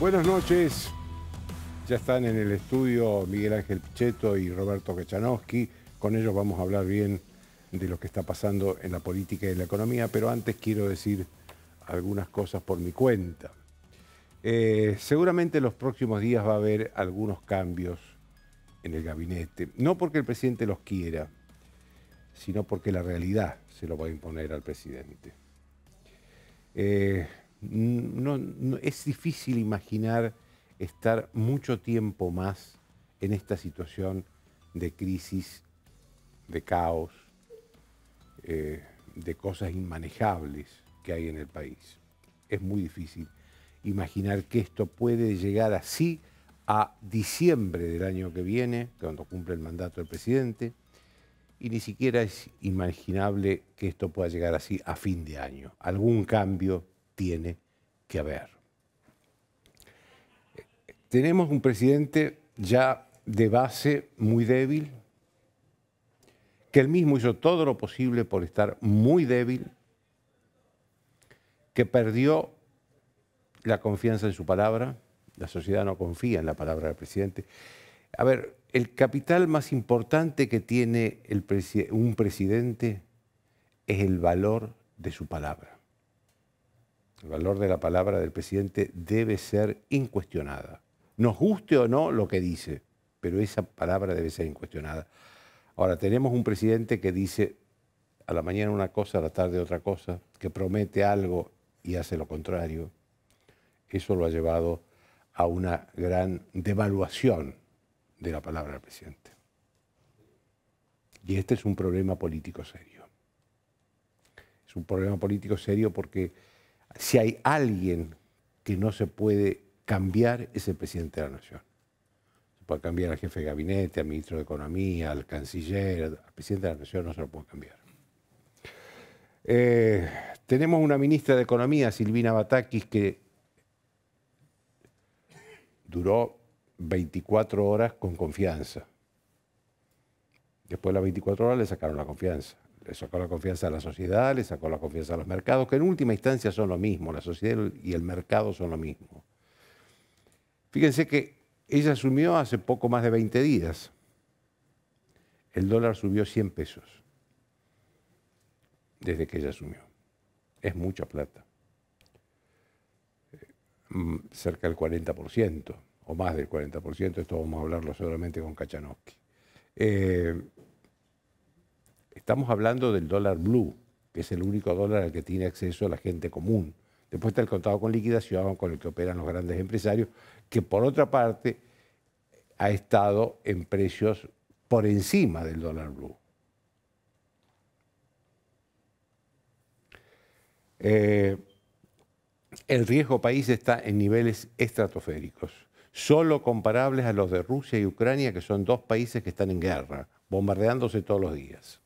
Buenas noches. Ya están en el estudio Miguel Ángel Pichetto y Roberto Kachanowski. Con ellos vamos a hablar bien de lo que está pasando en la política y en la economía, pero antes quiero decir algunas cosas por mi cuenta. Eh, seguramente en los próximos días va a haber algunos cambios en el gabinete, no porque el presidente los quiera, sino porque la realidad se lo va a imponer al presidente. Eh, no, es difícil imaginar estar mucho tiempo más en esta situación de crisis, de caos, eh, de cosas inmanejables que hay en el país. Es muy difícil imaginar que esto puede llegar así a diciembre del año que viene, cuando cumple el mandato del presidente, y ni siquiera es imaginable que esto pueda llegar así a fin de año. Algún cambio tiene que haber. Tenemos un presidente ya de base muy débil, que él mismo hizo todo lo posible por estar muy débil, que perdió la confianza en su palabra, la sociedad no confía en la palabra del presidente. A ver, el capital más importante que tiene un presidente es el valor de su palabra. El valor de la palabra del presidente debe ser incuestionada. Nos guste o no lo que dice, pero esa palabra debe ser incuestionada. Ahora, tenemos un presidente que dice a la mañana una cosa, a la tarde otra cosa, que promete algo y hace lo contrario. Eso lo ha llevado a una gran devaluación de la palabra del presidente. Y este es un problema político serio. Es un problema político serio porque si hay alguien que no se puede cambiar, es el presidente de la Nación. Se puede cambiar al jefe de gabinete, al ministro de Economía, al canciller, al presidente de la Nación no se lo puede cambiar. Eh, tenemos una ministra de Economía, Silvina Batakis, que duró 24 horas con confianza. Después de las 24 horas le sacaron la confianza le sacó la confianza a la sociedad, le sacó la confianza a los mercados, que en última instancia son lo mismo, la sociedad y el mercado son lo mismo. Fíjense que ella asumió hace poco más de 20 días. El dólar subió 100 pesos desde que ella asumió. Es mucha plata. Mm, cerca del 40% o más del 40%, esto vamos a hablarlo solamente con Kachanovsky. Eh, Estamos hablando del dólar blue, que es el único dólar al que tiene acceso la gente común. Después está el contado con liquidación, con el que operan los grandes empresarios, que por otra parte ha estado en precios por encima del dólar blue. Eh, el riesgo país está en niveles estratosféricos, solo comparables a los de Rusia y Ucrania, que son dos países que están en guerra, bombardeándose todos los días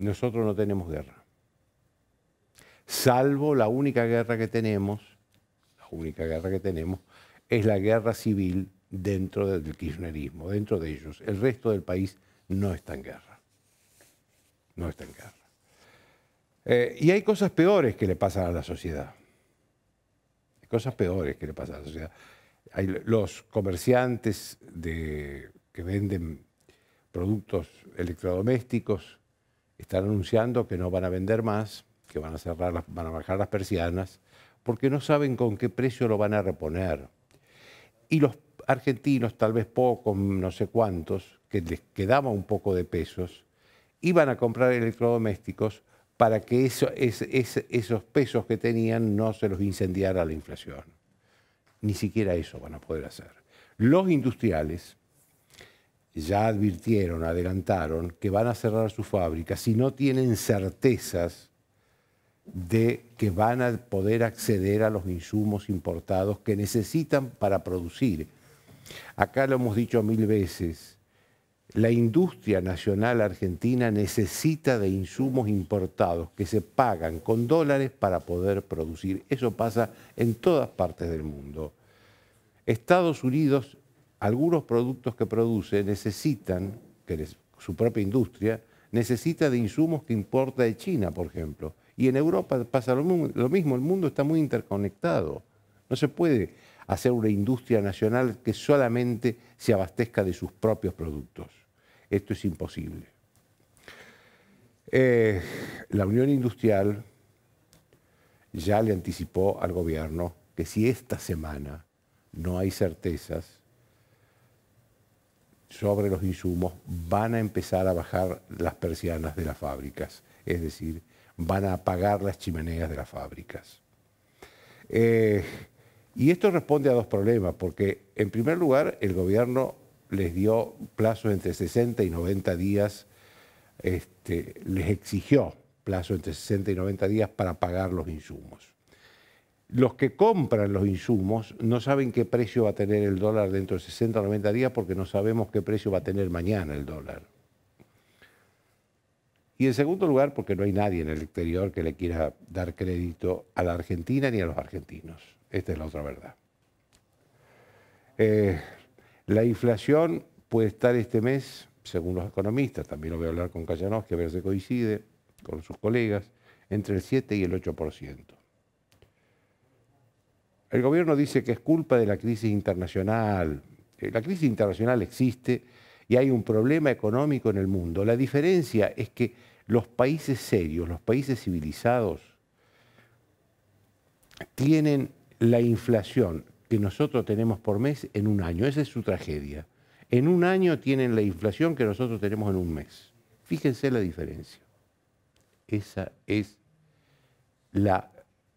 nosotros no tenemos guerra. Salvo la única guerra que tenemos, la única guerra que tenemos es la guerra civil dentro del kirchnerismo, dentro de ellos. El resto del país no está en guerra. No está en guerra. Eh, y hay cosas peores que le pasan a la sociedad. Hay cosas peores que le pasan a la sociedad. Hay los comerciantes de, que venden productos electrodomésticos están anunciando que no van a vender más, que van a cerrar, van a bajar las persianas, porque no saben con qué precio lo van a reponer. Y los argentinos, tal vez pocos, no sé cuántos, que les quedaba un poco de pesos, iban a comprar electrodomésticos para que esos pesos que tenían no se los incendiara la inflación. Ni siquiera eso van a poder hacer. Los industriales ya advirtieron, adelantaron que van a cerrar su fábrica, si no tienen certezas de que van a poder acceder a los insumos importados que necesitan para producir. Acá lo hemos dicho mil veces, la industria nacional argentina necesita de insumos importados que se pagan con dólares para poder producir. Eso pasa en todas partes del mundo. Estados Unidos algunos productos que produce necesitan, que es su propia industria, necesita de insumos que importa de China, por ejemplo. Y en Europa pasa lo, mismo, el mundo está muy interconectado. No se puede hacer una industria nacional que solamente se abastezca de sus propios productos. Esto es imposible. Eh, la Unión Industrial ya le anticipó al gobierno que si esta semana no hay certezas, sobre los insumos van a empezar a bajar las persianas de las fábricas, es decir, van a apagar las chimeneas de las fábricas. Eh, y esto responde a dos problemas, porque en primer lugar el gobierno les dio plazo entre 60 y 90 días, este, les exigió plazo entre 60 y 90 días para pagar los insumos. Los que compran los insumos no saben qué precio va a tener el dólar dentro de 60 o 90 días porque no sabemos qué precio va a tener mañana el dólar. Y en segundo lugar, porque no hay nadie en el exterior que le quiera dar crédito a la Argentina ni a los argentinos. Esta es la otra verdad. Eh, la inflación puede estar este mes, según los economistas, también lo voy a hablar con Callanos, que a ver si coincide con sus colegas, entre el 7 y el 8%. El gobierno dice que es culpa de la crisis internacional. Eh, la crisis internacional existe y hay un problema económico en el mundo. La diferencia es que los países serios, los países civilizados, tienen la inflación que nosotros tenemos por mes en un año. Esa es su tragedia. En un año tienen la inflación que nosotros tenemos en un mes. Fíjense la diferencia. Esa es la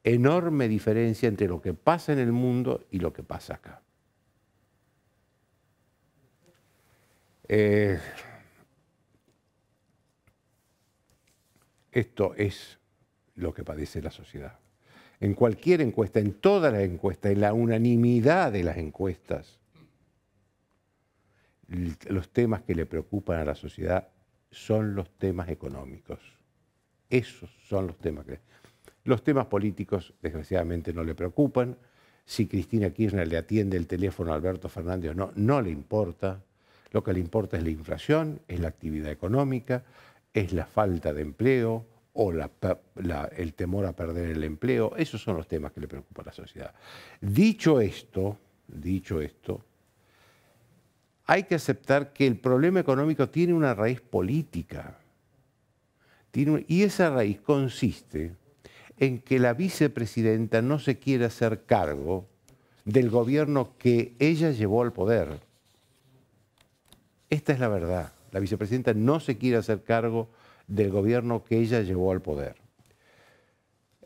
enorme diferencia entre lo que pasa en el mundo y lo que pasa acá. Eh, esto es lo que padece la sociedad. En cualquier encuesta, en todas las encuestas, en la unanimidad de las encuestas, los temas que le preocupan a la sociedad son los temas económicos. Esos son los temas que... Los temas políticos, desgraciadamente, no le preocupan. Si Cristina Kirchner le atiende el teléfono a Alberto Fernández o no, no le importa. Lo que le importa es la inflación, es la actividad económica, es la falta de empleo o el temor a perder el empleo. Esos son los temas que le preocupan a la sociedad. Dicho esto, dicho esto, hay que aceptar que el problema económico tiene una raíz política. y esa raíz consiste en que la vicepresidenta no se quiere hacer cargo del gobierno que ella llevó al poder. Esta es la verdad. La vicepresidenta no se quiere hacer cargo del gobierno que ella llevó al poder.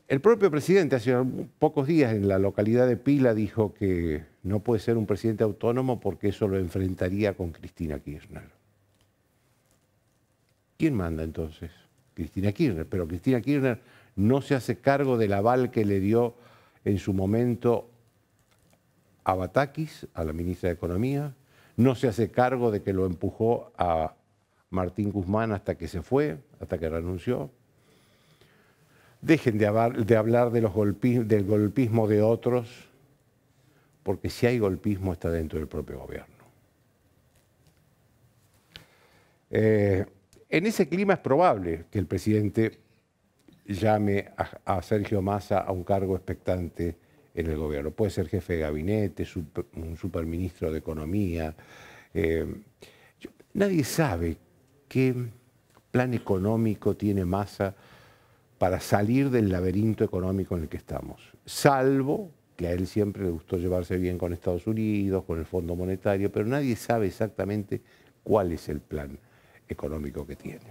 El propio presidente hace pocos días en la localidad de Pila dijo que no puede ser un presidente autónomo porque eso lo enfrentaría con Cristina Kirchner. ¿Quién manda entonces? Cristina Kirchner. Pero Cristina Kirchner no se hace cargo del aval que le dio en su momento a Batakis, a la ministra de Economía, no se hace cargo de que lo empujó a Martín Guzmán hasta que se fue, hasta que renunció. Dejen de, hablar de los del golpismo de otros, porque si hay golpismo está dentro del propio gobierno. Eh, en ese clima es probable que el presidente llame a, Sergio Massa a un cargo expectante en el gobierno. Puede ser jefe de gabinete, un superministro de Economía. Eh, nadie sabe qué plan económico tiene Massa para salir del laberinto económico en el que estamos, salvo que a él siempre le gustó llevarse bien con Estados Unidos, con el Fondo Monetario, pero nadie sabe exactamente cuál es el plan económico que tiene.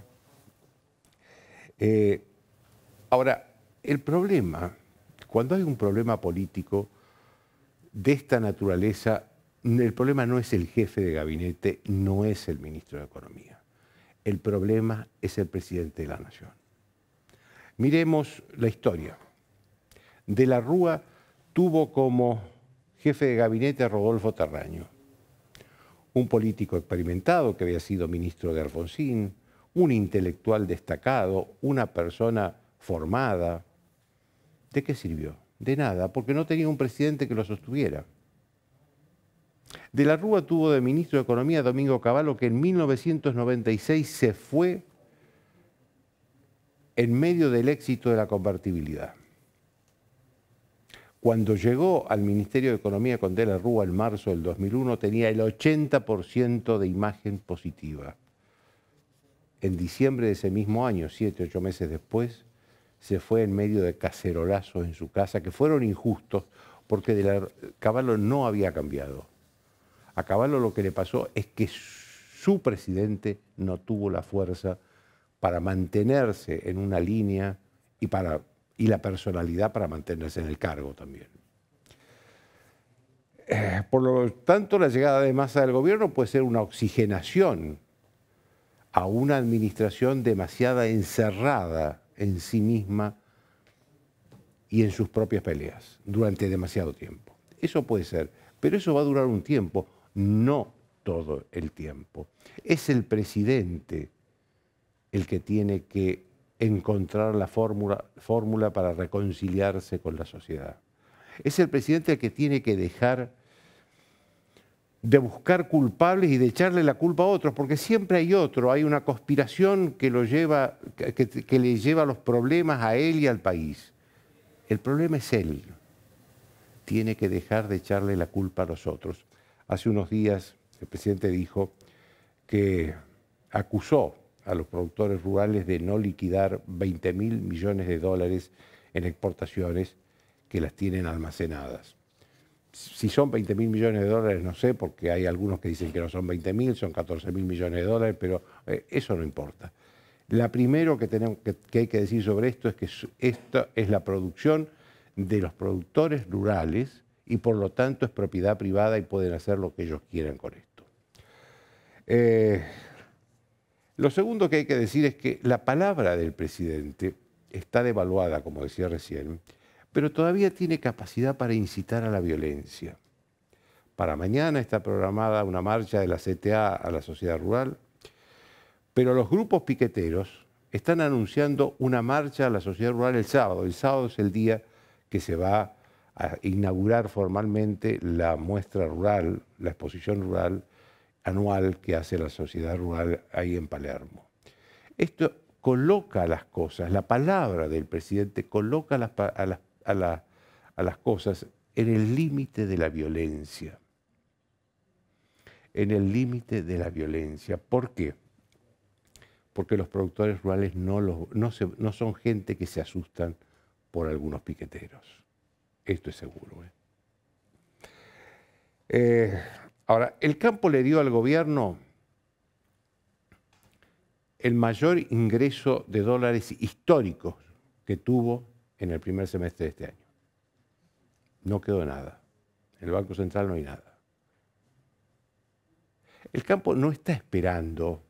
Eh, Ahora, el problema, cuando hay un problema político de esta naturaleza, el problema no es el jefe de gabinete, no es el ministro de Economía. El problema es el presidente de la Nación. Miremos la historia. De la Rúa tuvo como jefe de gabinete a Rodolfo Terraño, un político experimentado que había sido ministro de Alfonsín, un intelectual destacado, una persona formada. ¿De qué sirvió? De nada, porque no tenía un presidente que lo sostuviera. De la Rúa tuvo de ministro de Economía Domingo Cavallo, que en 1996 se fue en medio del éxito de la convertibilidad. Cuando llegó al Ministerio de Economía con De la Rúa en marzo del 2001, tenía el 80% de imagen positiva. En diciembre de ese mismo año, siete, ocho meses después, se fue en medio de cacerolazos en su casa que fueron injustos porque de Caballo no había cambiado. A Caballo lo que le pasó es que su presidente no tuvo la fuerza para mantenerse en una línea y, para, y la personalidad para mantenerse en el cargo también. Eh, por lo tanto, la llegada de masa del gobierno puede ser una oxigenación a una administración demasiado encerrada en sí misma y en sus propias peleas durante demasiado tiempo. Eso puede ser, pero eso va a durar un tiempo, no todo el tiempo. Es el presidente el que tiene que encontrar la fórmula, fórmula para reconciliarse con la sociedad. Es el presidente el que tiene que dejar de buscar culpables y de echarle la culpa a otros, porque siempre hay otro, hay una conspiración que, lo lleva, que, le lleva los problemas a él y al país. El problema es él. Tiene que dejar de echarle la culpa a los otros. Hace unos días el presidente dijo que acusó a los productores rurales de no liquidar 20 mil millones de dólares en exportaciones que las tienen almacenadas si son 20 mil millones de dólares, no sé, porque hay algunos que dicen que no son 20.000, mil, son 14 mil millones de dólares, pero eh, eso no importa. La primero que, tenemos, que, hay que decir sobre esto es que esto es la producción de los productores rurales y por lo tanto es propiedad privada y pueden hacer lo que ellos quieran con esto. Eh, lo segundo que hay que decir es que la palabra del presidente está devaluada, como decía recién, pero todavía tiene capacidad para incitar a la violencia. Para mañana está programada una marcha de la CTA a la sociedad rural, pero los grupos piqueteros están anunciando una marcha a la sociedad rural el sábado. El sábado es el día que se va a inaugurar formalmente la muestra rural, la exposición rural anual que hace la sociedad rural ahí en Palermo. Esto coloca las cosas, la palabra del presidente coloca a las, a las a, las cosas en el límite de la violencia. En el límite de la violencia. ¿Por qué? Porque los productores rurales no, son gente que se asustan por algunos piqueteros. Esto es seguro. ¿eh? Eh, ahora, el campo le dio al gobierno el mayor ingreso de dólares históricos que tuvo en el primer semestre de este año. No quedó nada. En el Banco Central no hay nada. El campo no está esperando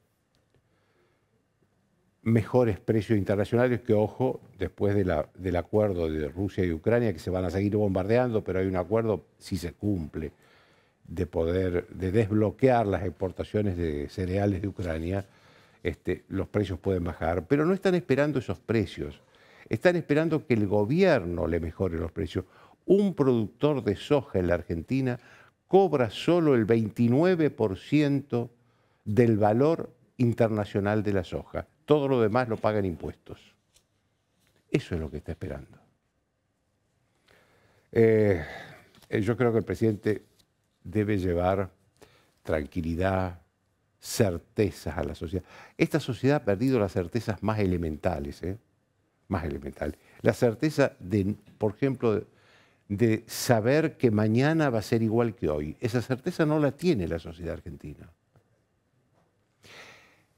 mejores precios internacionales que, ojo, después del acuerdo de Rusia y Ucrania, que se van a seguir bombardeando, pero hay un acuerdo, si se cumple, de poder, de desbloquear las exportaciones de cereales de Ucrania, este, los precios pueden bajar, pero no están esperando esos precios. Están esperando que el gobierno le mejore los precios. Un productor de soja en la Argentina cobra solo el 29% del valor internacional de la soja. Todo lo demás lo pagan impuestos. Eso es lo que está esperando. Eh, eh, yo creo que el presidente debe llevar tranquilidad, certezas a la sociedad. Esta sociedad ha perdido las certezas más elementales. ¿eh? más elemental. La certeza de, por ejemplo, de saber que mañana va a ser igual que hoy. Esa certeza no la tiene la sociedad argentina.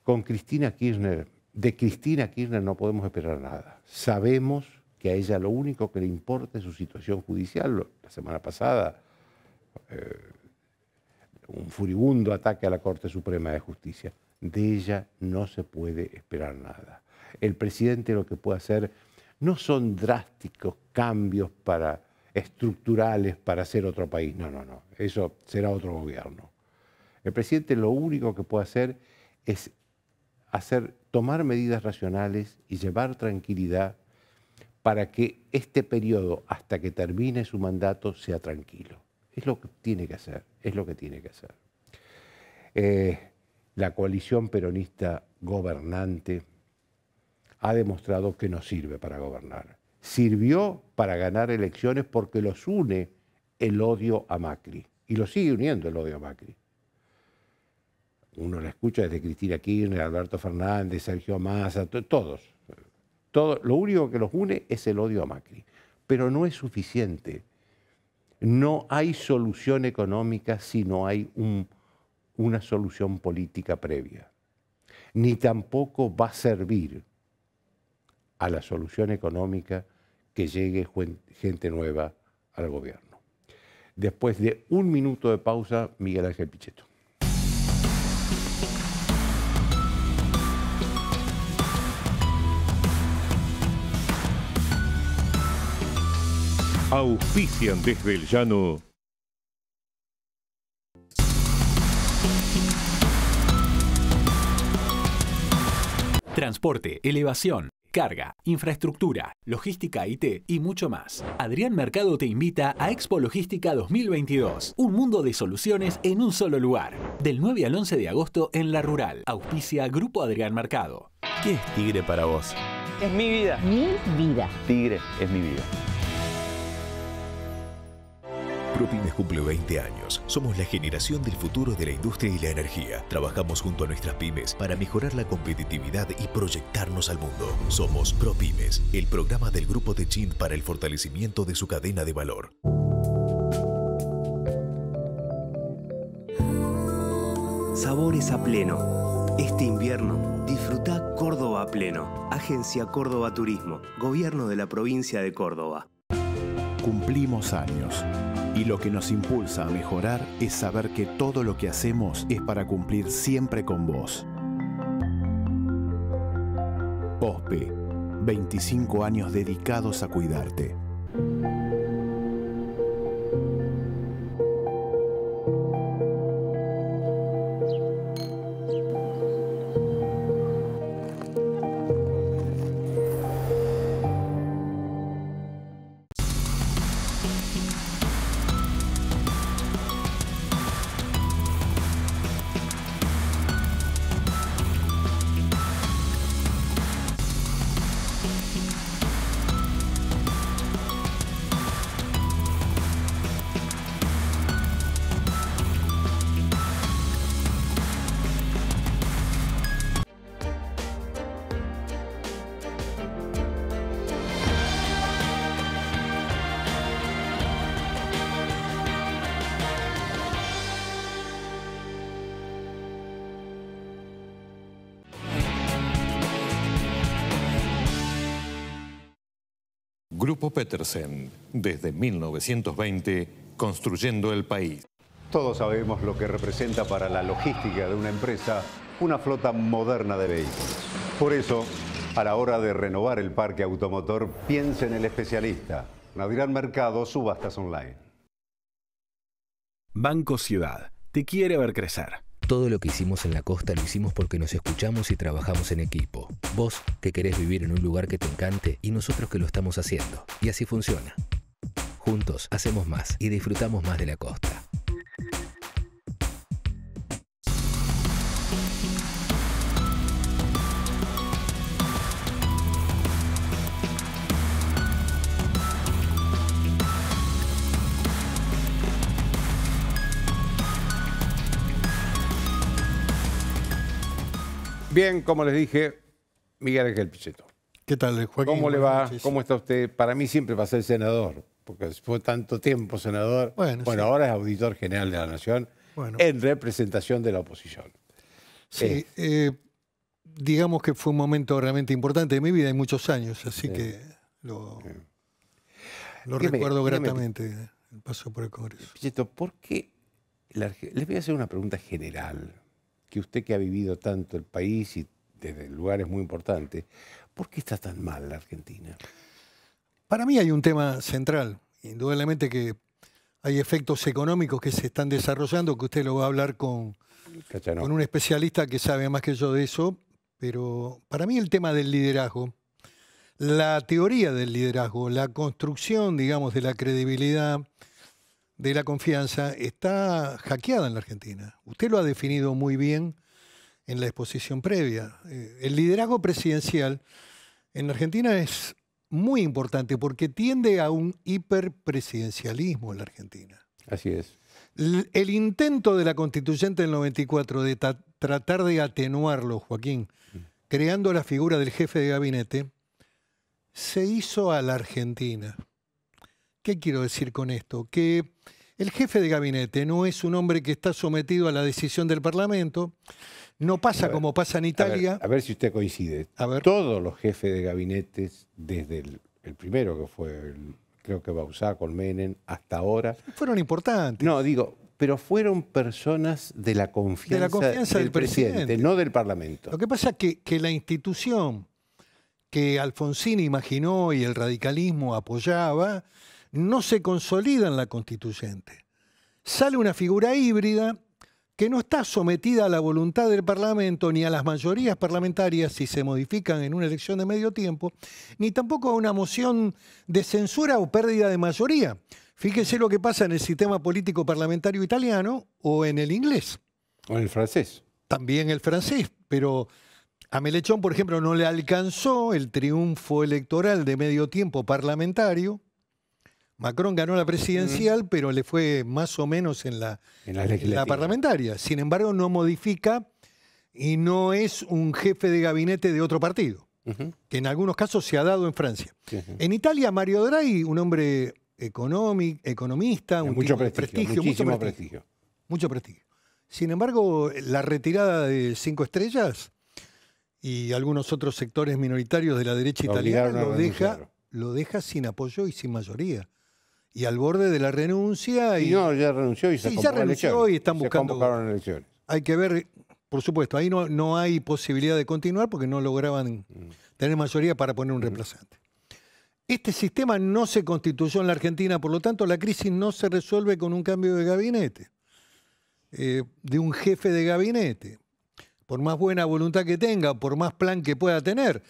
Con Cristina Kirchner, de Cristina Kirchner no podemos esperar nada. Sabemos que a ella lo único que le importa es su situación judicial. La semana pasada, eh, un furibundo ataque a la Corte Suprema de Justicia. De ella no se puede esperar nada el presidente lo que puede hacer, no son drásticos cambios para estructurales para hacer otro país. No, no, no. Eso será otro gobierno. El presidente lo único que puede hacer es hacer, tomar medidas racionales y llevar tranquilidad para que este periodo, hasta que termine su mandato, sea tranquilo. Es lo que tiene que hacer, es lo que tiene que hacer. Eh, la coalición peronista gobernante ha demostrado que no sirve para gobernar. Sirvió para ganar elecciones porque los une el odio a Macri. Y lo sigue uniendo el odio a Macri. Uno la escucha desde Cristina Kirchner, Alberto Fernández, Sergio Massa, todos. Todo, lo único que los une es el odio a Macri. Pero no es suficiente. No hay solución económica si no hay una solución política previa. Ni tampoco va a servir a la solución económica que llegue gente nueva al gobierno. Después de un minuto de pausa, Miguel Ángel Pichetto. Auspician desde el llano. Transporte, elevación, carga, infraestructura, logística IT y mucho más. Adrián Mercado te invita a Expo Logística 2022, un mundo de soluciones en un solo lugar. Del 9 al 11 de agosto en La Rural, auspicia Grupo Adrián Mercado. ¿Qué es Tigre para vos? Es mi vida. Mi vida. Tigre es mi vida. ProPymes cumple 20 años. Somos la generación del futuro de la industria y la energía. Trabajamos junto a nuestras pymes para mejorar la competitividad y proyectarnos al mundo. Somos ProPymes, el programa del grupo de para el fortalecimiento de su cadena de valor. Sabores a pleno. Este invierno disfruta Córdoba a pleno. Agencia Córdoba Turismo, Gobierno de la provincia de Córdoba cumplimos años. Y lo que nos impulsa a mejorar es saber que todo lo que hacemos es para cumplir siempre con vos. OSPE, 25 años dedicados a cuidarte. Grupo Petersen, desde 1920, construyendo el país. Todos sabemos lo que representa para la logística de una empresa una flota moderna de vehículos. Por eso, a la hora de renovar el parque automotor, piense en el especialista. Nadirán Mercado, Subastas Online. Banco Ciudad. Te quiere ver crecer. Todo lo que hicimos en la costa lo hicimos porque nos escuchamos y trabajamos en equipo. Vos, que querés vivir en un lugar que te encante, y nosotros que lo estamos haciendo. Y así funciona. Juntos hacemos más y disfrutamos más de la costa. Bien, como les dije, Miguel Ángel Pichetto. ¿Qué tal, Joaquín? ¿Cómo le va? ¿Cómo está usted? Para mí siempre va a ser senador, porque fue tanto tiempo senador. Bueno, ahora es auditor general de la Nación en representación de la oposición. Sí, eh. Eh, digamos que fue un momento realmente importante de mi vida, hay muchos años, así que lo, recuerdo gratamente el paso por el Congreso. Pichetto, ¿por qué? les voy a hacer una pregunta general que usted que ha vivido tanto el país y desde lugares muy importantes, ¿por qué está tan mal la Argentina? Para mí hay un tema central, indudablemente que hay efectos económicos que se están desarrollando, que usted lo va a hablar con, con un especialista que sabe más que yo de eso, pero para mí el tema del liderazgo, la teoría del liderazgo, la construcción, digamos, de la credibilidad, de la confianza está hackeada en la Argentina. Usted lo ha definido muy bien en la exposición previa. Eh, el liderazgo presidencial en la Argentina es muy importante porque tiende a un hiperpresidencialismo en la Argentina. Así es. El, intento de la constituyente del 94 de tratar de atenuarlo, Joaquín, mm. creando la figura del jefe de gabinete, se hizo a la Argentina. ¿Qué quiero decir con esto? Que el jefe de gabinete no es un hombre que está sometido a la decisión del Parlamento, no pasa como pasa en Italia. A ver, si usted coincide. Todos los jefes de gabinetes, desde el, primero que fue, creo que Bausá Colmenen, hasta ahora... Fueron importantes. No, digo, pero fueron personas de la confianza, la del, presidente, no del Parlamento. Lo que pasa es que, que la institución que Alfonsín imaginó y el radicalismo apoyaba no se consolida en la constituyente. Sale una figura híbrida que no está sometida a la voluntad del Parlamento ni a las mayorías parlamentarias si se modifican en una elección de medio tiempo, ni tampoco a una moción de censura o pérdida de mayoría. Fíjese lo que pasa en el sistema político parlamentario italiano o en el inglés. O en el francés. También el francés, pero a Melechón, por ejemplo, no le alcanzó el triunfo electoral de medio tiempo parlamentario Macron ganó la presidencial, pero le fue más o menos en la, parlamentaria. Sin embargo, no modifica y no es un jefe de gabinete de otro partido, que en algunos casos se ha dado en Francia. En Italia, Mario Draghi, un hombre económico, economista, un mucho prestigio, mucho prestigio, mucho prestigio. Sin embargo, la retirada de Cinco Estrellas y algunos otros sectores minoritarios de la derecha italiana lo deja sin apoyo y sin mayoría y al borde de la renuncia. Y, ya renunció y se renunció y están buscando. Hay que ver, por supuesto, ahí no, no hay posibilidad de continuar porque no lograban mm. tener mayoría para poner un mm. reemplazante. Este sistema no se constituyó en la Argentina, por lo tanto la crisis no se resuelve con un cambio de gabinete, eh, de un jefe de gabinete, por más buena voluntad que tenga, por más plan que pueda tener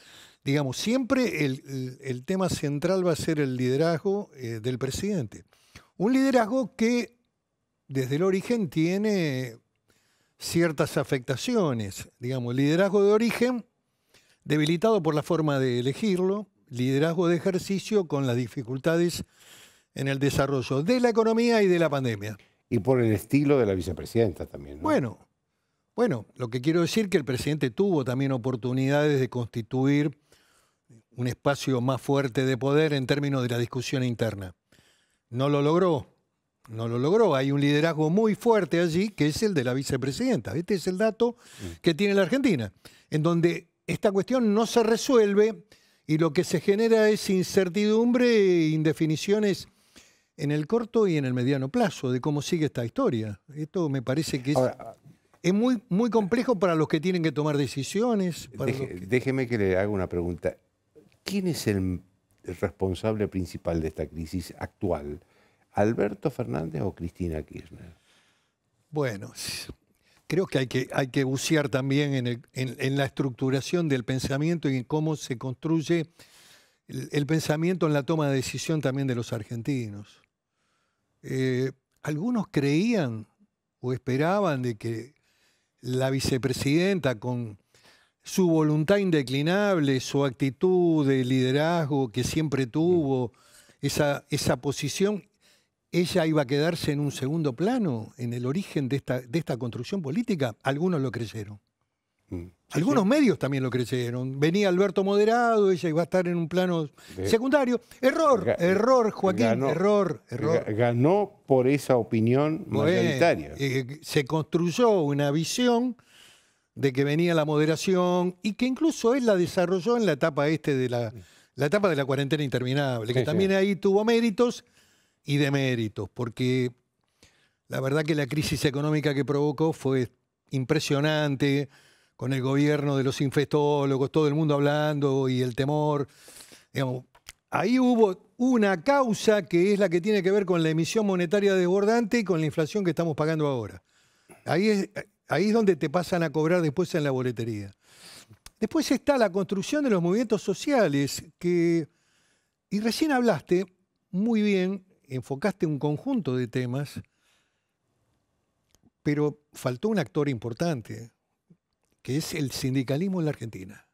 digamos, siempre el, tema central va a ser el liderazgo eh, del presidente. Un liderazgo que desde el origen tiene ciertas afectaciones, digamos, liderazgo de origen debilitado por la forma de elegirlo, liderazgo de ejercicio con las dificultades en el desarrollo de la economía y de la pandemia. Y por el estilo de la vicepresidenta también. Bueno, bueno, lo que quiero decir es que el presidente tuvo también oportunidades de constituir un espacio más fuerte de poder en términos de la discusión interna. No lo logró, no lo logró. Hay un liderazgo muy fuerte allí, que es el de la vicepresidenta. Este es el dato que tiene la Argentina, en donde esta cuestión no se resuelve y lo que se genera es incertidumbre e indefiniciones en el corto y en el mediano plazo de cómo sigue esta historia. Esto me parece que es... muy, muy complejo para los que tienen que tomar decisiones. Déjeme que le haga una pregunta. ¿Quién es el, responsable principal de esta crisis actual? ¿Alberto Fernández o Cristina Kirchner? Bueno, creo que hay que, hay que bucear también en, la estructuración del pensamiento y en cómo se construye el, pensamiento en la toma de decisión también de los argentinos. Eh, algunos creían o esperaban de que la vicepresidenta con su voluntad indeclinable, su actitud de liderazgo que siempre tuvo, esa, esa posición, ella iba a quedarse en un segundo plano en el origen de esta, de esta construcción política. Algunos lo creyeron. Mm, Algunos medios también lo creyeron. Venía Alberto Moderado, ella iba a estar en un plano secundario. Error, error, Joaquín, error, error. Ganó por esa opinión eh, se construyó una visión de que venía la moderación y que incluso él la desarrolló en la etapa este de la, la etapa de la cuarentena interminable, que también ahí tuvo méritos y deméritos, porque la verdad que la crisis económica que provocó fue impresionante, con el gobierno de los infestólogos, todo el mundo hablando y el temor. Digamos, ahí hubo una causa que es la que tiene que ver con la emisión monetaria desbordante y con la inflación que estamos pagando ahora. Ahí es, Ahí es donde te pasan a cobrar después en la boletería. Después está la construcción de los movimientos sociales, que, y recién hablaste muy bien, enfocaste un conjunto de temas, pero faltó un actor importante, que es el sindicalismo en la Argentina.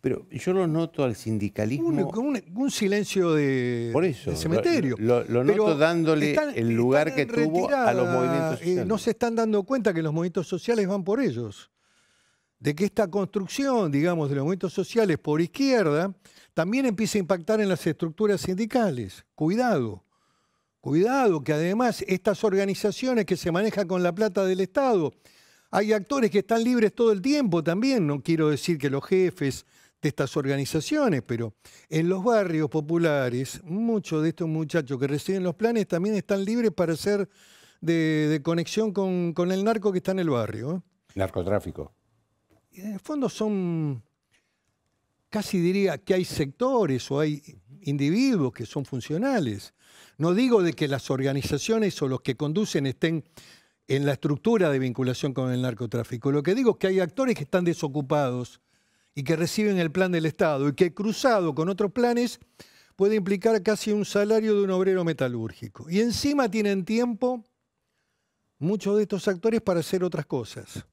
Pero yo lo noto al sindicalismo... Un, silencio de, cementerio. Lo, noto dándole el lugar que tuvo a los movimientos sociales. no se están dando cuenta que los movimientos sociales van por ellos. De que esta construcción, digamos, de los movimientos sociales por izquierda también empieza a impactar en las estructuras sindicales. Cuidado. Cuidado, que además estas organizaciones que se manejan con la plata del Estado hay actores que están libres todo el tiempo también, no quiero decir que los jefes de estas organizaciones, pero en los barrios populares, muchos de estos muchachos que reciben los planes también están libres para hacer de, conexión con, el narco que está en el barrio. ¿eh? Narcotráfico. en el fondo son, casi diría que hay sectores o hay individuos que son funcionales. No digo de que las organizaciones o los que conducen estén en la estructura de vinculación con el narcotráfico. Lo que digo es que hay actores que están desocupados y que reciben el plan del Estado y que cruzado con otros planes puede implicar casi un salario de un obrero metalúrgico. Y encima tienen tiempo muchos de estos actores para hacer otras cosas,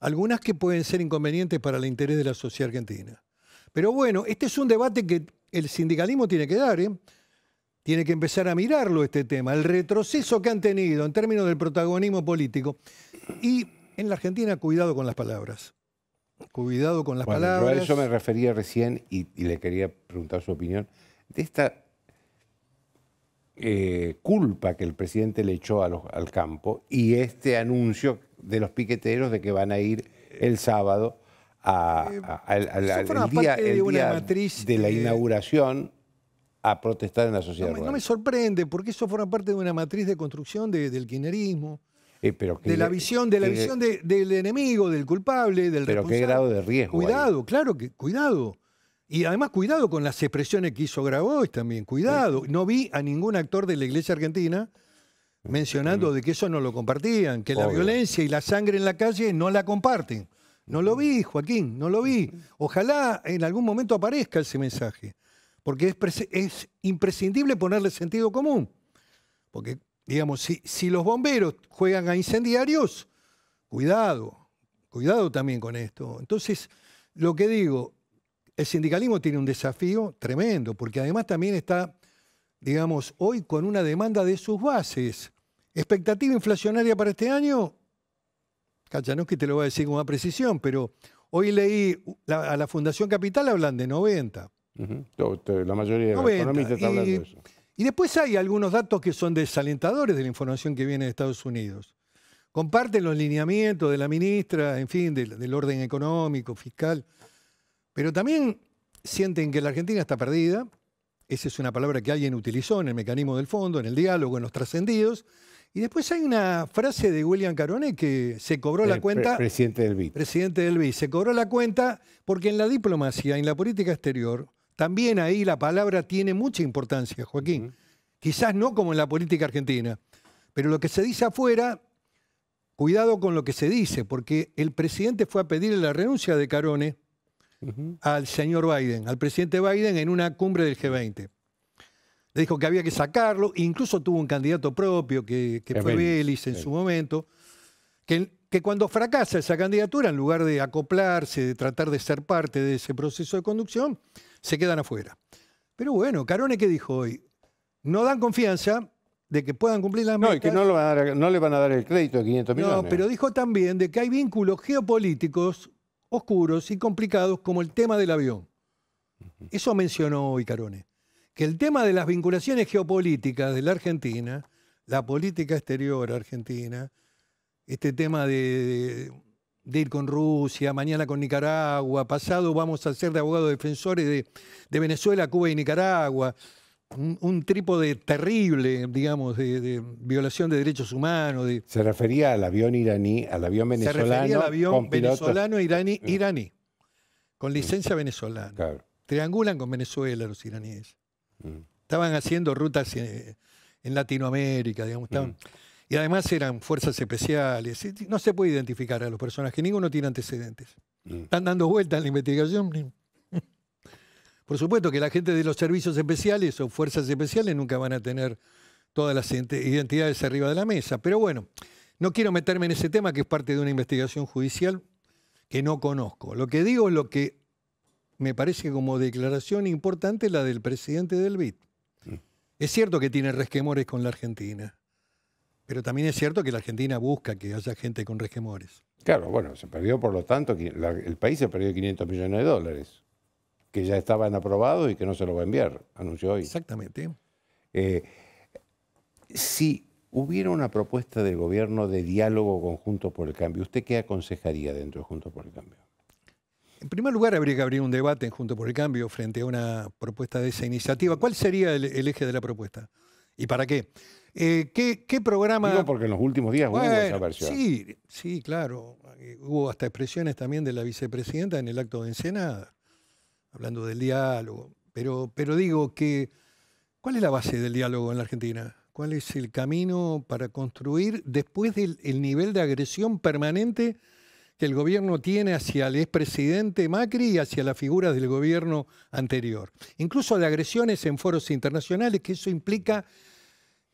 algunas que pueden ser inconvenientes para el interés de la sociedad argentina. Pero bueno, este es un debate que el sindicalismo tiene que dar. ¿eh? tiene que empezar a mirarlo este tema, el retroceso que han tenido en términos del protagonismo político. Y en la Argentina, cuidado con las palabras. Cuidado con las palabras. Yo a eso me refería recién y, le quería preguntar su opinión de esta eh, culpa que el presidente le echó al campo y este anuncio de los piqueteros de que van a ir el sábado a, eh, al, día, de la inauguración a protestar en la sociedad no, me sorprende, porque eso forma parte de una matriz de construcción del kirchnerismo, eh, pero de la visión, de la visión del enemigo, del culpable, del Pero qué grado de riesgo. Cuidado, claro que, cuidado. Y además cuidado con las expresiones que hizo Grabois también, cuidado. Eh. No vi a ningún actor de la iglesia argentina mencionando de que eso no lo compartían, que la violencia y la sangre en la calle no la comparten. No lo vi, Joaquín, no lo vi. Ojalá en algún momento aparezca ese mensaje porque es, imprescindible ponerle sentido común. Porque, digamos, si, los bomberos juegan a incendiarios, cuidado, cuidado también con esto. Entonces, lo que digo, el sindicalismo tiene un desafío tremendo, porque además también está, digamos, hoy con una demanda de sus bases. Expectativa inflacionaria para este año, no que te lo voy a decir con más precisión, pero hoy leí a la Fundación Capital hablan de 90. La mayoría de los economistas está hablando de eso. Y después hay algunos datos que son desalentadores de la información que viene de Estados Unidos. Comparten los lineamientos de la ministra, en fin, del, orden económico, fiscal, pero también sienten que la Argentina está perdida. Esa es una palabra que alguien utilizó en el mecanismo del fondo, en el diálogo, en los trascendidos. Y después hay una frase de William Carone que se cobró la cuenta. presidente del BID. Presidente del Se cobró la cuenta porque en la diplomacia, en la política exterior, también ahí la palabra tiene mucha importancia, Joaquín. Quizás no como en la política argentina, pero lo que se dice afuera, cuidado con lo que se dice, porque el presidente fue a pedir la renuncia de Carone al señor Biden, al presidente Biden en una cumbre del G20. Le dijo que había que sacarlo, incluso tuvo un candidato propio, que, fue Vélez en su momento, que, cuando fracasa esa candidatura, en lugar de acoplarse, de tratar de ser parte de ese proceso de conducción, se quedan afuera. Pero bueno, Carone, ¿qué dijo hoy? No dan confianza de que puedan cumplir las no, No, y que no, le van a dar el crédito de 500 millones. No, pero dijo también de que hay vínculos geopolíticos oscuros y complicados como el tema del avión. Eso mencionó hoy Carone. Que el tema de las vinculaciones geopolíticas de la Argentina, la política exterior argentina, este tema de de ir con Rusia, mañana con Nicaragua, pasado vamos a ser de abogados defensores de, de Venezuela, Cuba y Nicaragua. Un, un trípode terrible, digamos, de, violación de derechos humanos. se refería al avión iraní, al avión venezolano. Se refería al avión venezolano, iraní, mm. iraní, con licencia venezolana. Triangulan con Venezuela los iraníes. Mm. Estaban haciendo rutas eh, en, Latinoamérica, digamos. Estaban, mm. Y además eran fuerzas especiales. No se puede identificar a los personajes, ninguno tiene antecedentes. Mm. Están dando vueltas en la investigación. Por supuesto que la gente de los servicios especiales o fuerzas especiales nunca van a tener todas las identidades arriba de la mesa. Pero bueno, no quiero meterme en ese tema que es parte de una investigación judicial que no conozco. Lo que digo es lo que me parece como declaración importante la del presidente del BID. Mm. Es cierto que tiene resquemores con la Argentina. Pero también es cierto que la Argentina busca que haya gente con regemores. Claro, bueno, se perdió por lo tanto, el país se perdió 500 millones de dólares, que ya estaban aprobados y que no se lo va a enviar, anunció hoy. Exactamente. Eh, si hubiera una propuesta del gobierno de diálogo con Junto por el Cambio, ¿usted qué aconsejaría dentro de Junto por el Cambio? En primer lugar, habría que abrir un debate en Junto por el Cambio frente a una propuesta de esa iniciativa. ¿Cuál sería el eje de la propuesta? ¿Y para qué? Eh, ¿qué, programa...? Digo porque en los últimos días hubo esa versión. Sí, claro. Eh, hubo hasta expresiones también de la vicepresidenta en el acto de Ensenada, hablando del diálogo. Pero, pero digo que, ¿cuál es la base del diálogo en la Argentina? ¿Cuál es el camino para construir después del nivel de agresión permanente que el gobierno tiene hacia el expresidente Macri y hacia las figuras del gobierno anterior? Incluso de agresiones en foros internacionales, que eso implica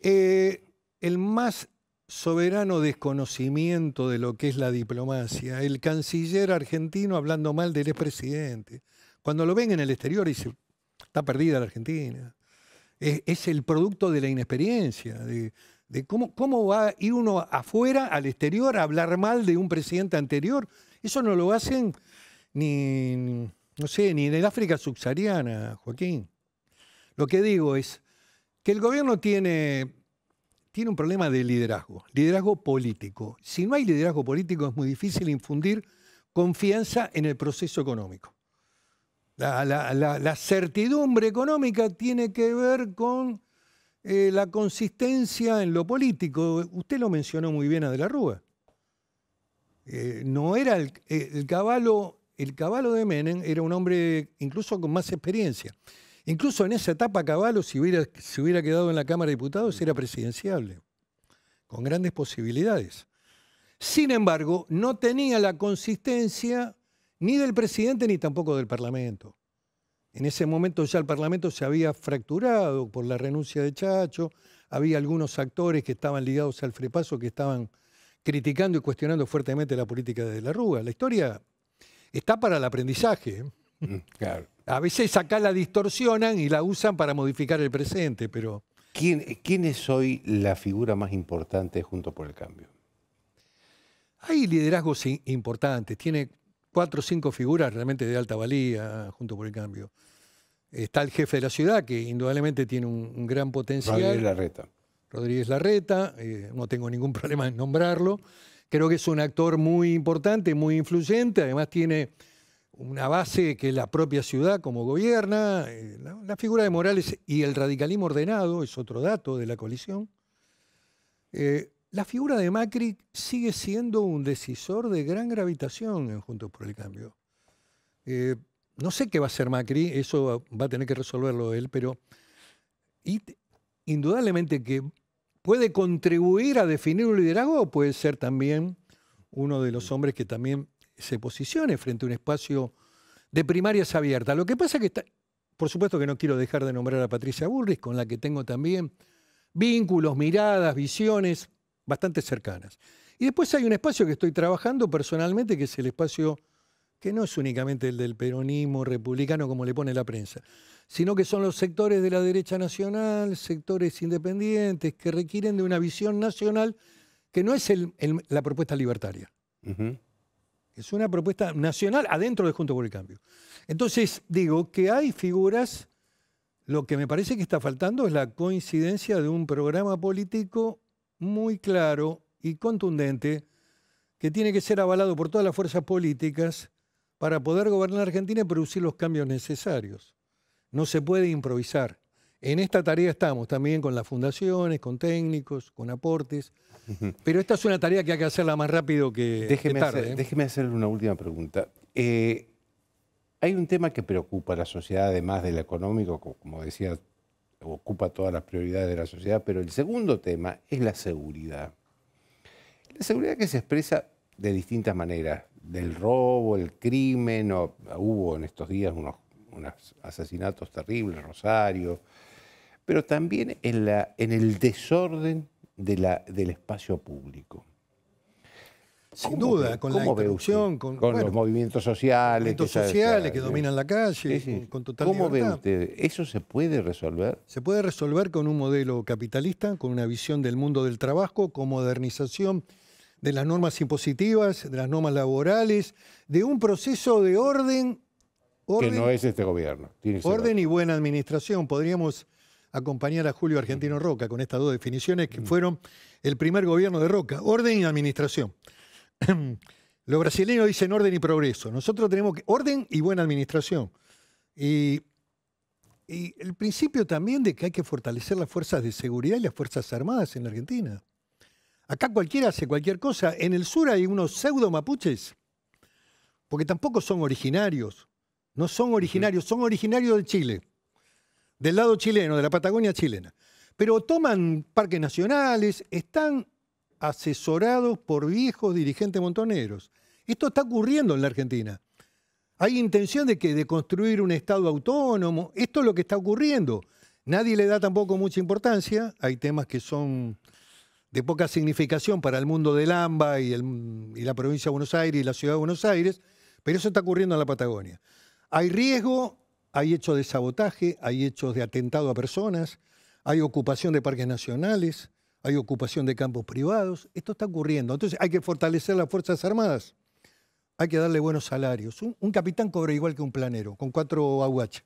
eh, el más soberano desconocimiento de lo que es la diplomacia, el canciller argentino hablando mal del expresidente. Cuando lo ven en el exterior dice, está perdida la Argentina. Es, el producto de la inexperiencia, de, cómo, cómo va a ir uno afuera, al exterior, a hablar mal de un presidente anterior. Eso no lo hacen ni, no sé, ni en el África subsahariana, Joaquín. Lo que digo es, que el gobierno tiene, tiene un problema de liderazgo, liderazgo político. Si no hay liderazgo político es muy difícil infundir confianza en el proceso económico. La, certidumbre económica tiene que ver con eh, la consistencia en lo político. Usted lo mencionó muy bien a De la Rúa. Eh, no era el, eh, el, caballo el caballo de Menem era un hombre incluso con más experiencia. Incluso en esa etapa, Caballo, si hubiera, quedado en la Cámara de Diputados, era presidenciable, con grandes posibilidades. Sin embargo, no tenía la consistencia ni del presidente ni tampoco del Parlamento. En ese momento ya el Parlamento se había fracturado por la renuncia de Chacho, había algunos actores que estaban ligados al frepaso que estaban criticando y cuestionando fuertemente la política de la Rúa. La historia está para el aprendizaje. ¿eh? Mm, claro. A veces acá la distorsionan y la usan para modificar el presente, pero... ¿Quién, ¿Quién es hoy la figura más importante junto por el cambio? Hay liderazgos importantes. Tiene cuatro o cinco figuras realmente de alta valía junto por el cambio. Está el jefe de la ciudad, que indudablemente tiene un, gran potencial. Rodríguez Larreta. Rodríguez Larreta, eh, no tengo ningún problema en nombrarlo. Creo que es un actor muy importante, muy influyente. Además tiene una base que la propia ciudad como gobierna, eh, la, figura de Morales y el radicalismo ordenado, es otro dato de la coalición, eh, la figura de Macri sigue siendo un decisor de gran gravitación en Juntos por el Cambio. Eh, no sé qué va a ser Macri, eso va a tener que resolverlo él, pero indudablemente que puede contribuir a definir un liderazgo o puede ser también uno de los hombres que también se posicione frente a un espacio de primarias abiertas. Lo que pasa es que está, por supuesto que no quiero dejar de nombrar a Patricia Burris, con la que tengo también vínculos, miradas, visiones bastante cercanas. Y después hay un espacio que estoy trabajando personalmente, que es el espacio que no es únicamente el del peronismo republicano como le pone la prensa, sino que son los sectores de la derecha nacional, sectores independientes, que requieren de una visión nacional que no es la propuesta libertaria. Es una propuesta nacional adentro de Juntos por el Cambio. Entonces, digo que hay figuras, lo que me parece que está faltando es la coincidencia de un programa político muy claro y contundente que tiene que ser avalado por todas las fuerzas políticas para poder gobernar Argentina y producir los cambios necesarios. No se puede improvisar. En esta tarea estamos también con las fundaciones, con técnicos, con aportes. Pero esta es una tarea que hay que hacerla más rápido que, déjeme tarde. Hacer, ¿eh? Déjeme hacerle una última pregunta. Eh, hay un tema que preocupa a la sociedad, además del económico, como decía, ocupa todas las prioridades de la sociedad, pero el segundo tema es la seguridad. La seguridad que se expresa de distintas maneras, del robo, el crimen, hubo en estos días unos asesinatos terribles, Rosario, pero también en, la, en el desorden del espacio público. Sin duda, con la interrupción, con, los movimientos sociales. que sociales que dominan la calle, con total ¿Eso se puede resolver? Se puede resolver con un modelo capitalista, con una visión del mundo del trabajo, con modernización de las normas impositivas, de las normas laborales, de un proceso de orden. orden que no es este gobierno. orden y buena administración. Podríamos acompañar a Julio Argentino Roca con estas dos definiciones que fueron el primer gobierno de Roca, orden y administración. Los brasileños dicen orden y progreso. Nosotros tenemos orden y buena administración. Y, el principio también de que hay que fortalecer las fuerzas de seguridad y las fuerzas armadas en la Argentina. Acá cualquiera hace cualquier cosa. En el sur hay unos pseudo mapuches, porque tampoco son originarios. No son originarios, son originarios de Chile del lado chileno, de la Patagonia chilena. Pero toman parques nacionales, están asesorados por viejos dirigentes montoneros. Esto está ocurriendo en la Argentina. Hay intención de que de construir un Estado autónomo. Esto es lo que está ocurriendo. Nadie le da tampoco mucha importancia. Hay temas que son de poca significación para el mundo del AMBA y, y la provincia de Buenos Aires y la ciudad de Buenos Aires, pero eso está ocurriendo en la Patagonia. Hay riesgo hay hechos de sabotaje, hay hechos de atentado a personas, hay ocupación de parques nacionales, hay ocupación de campos privados. Esto está ocurriendo. Entonces hay que fortalecer las Fuerzas Armadas, hay que darle buenos salarios. Un, capitán cobra igual que un planero, con cuatro aguachas.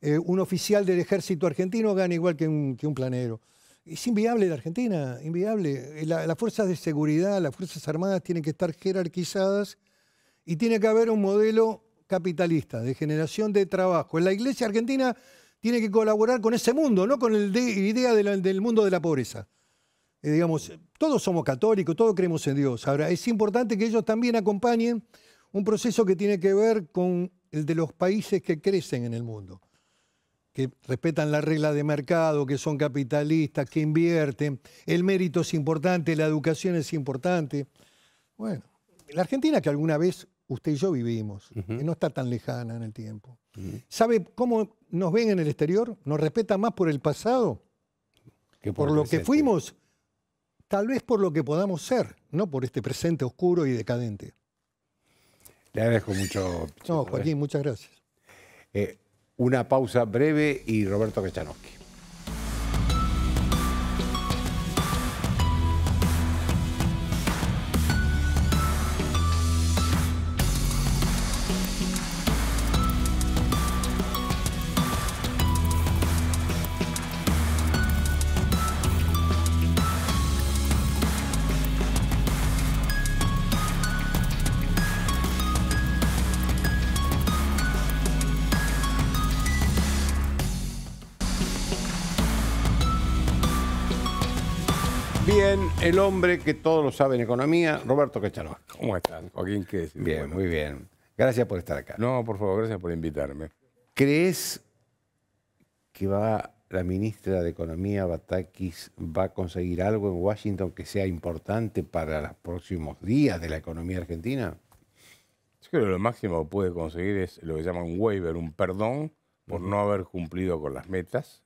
Eh, un oficial del ejército argentino gana igual que un, planero. Es inviable la Argentina, inviable. Eh, las fuerzas de seguridad, las Fuerzas Armadas tienen que estar jerarquizadas y tiene que haber un modelo capitalista, de generación de trabajo. la iglesia argentina tiene que colaborar con ese mundo, no con la idea del mundo de la pobreza. Eh, digamos, todos somos católicos, todos creemos en Dios. Ahora, es importante que ellos también acompañen un proceso que tiene que ver con el de los países que crecen en el mundo, que respetan la regla de mercado, que son capitalistas, que invierten, el mérito es importante, la educación es importante. Bueno, la Argentina que alguna vez usted y yo vivimos, y no está tan lejana en el tiempo. ¿Sabe cómo nos ven en el exterior? ¿Nos respeta más por el pasado? Que por, lo que fuimos, tal vez por lo que podamos ser, no por este presente oscuro y decadente. Le agradezco mucho. No, Joaquín, muchas gracias. Eh, una pausa breve y Roberto Krechanowski. el hombre que todos lo saben en economía, Roberto Cachanova. ¿Cómo están, Joaquín? ¿Qué Bien, muy bien. Gracias por estar acá. No, por favor, gracias por invitarme. ¿Crees que va la ministra de Economía, Batakis, va a conseguir algo en Washington que sea importante para los próximos días de la economía argentina? Yo creo que lo máximo que puede conseguir es lo que llaman un waiver, un perdón por no haber cumplido con las metas.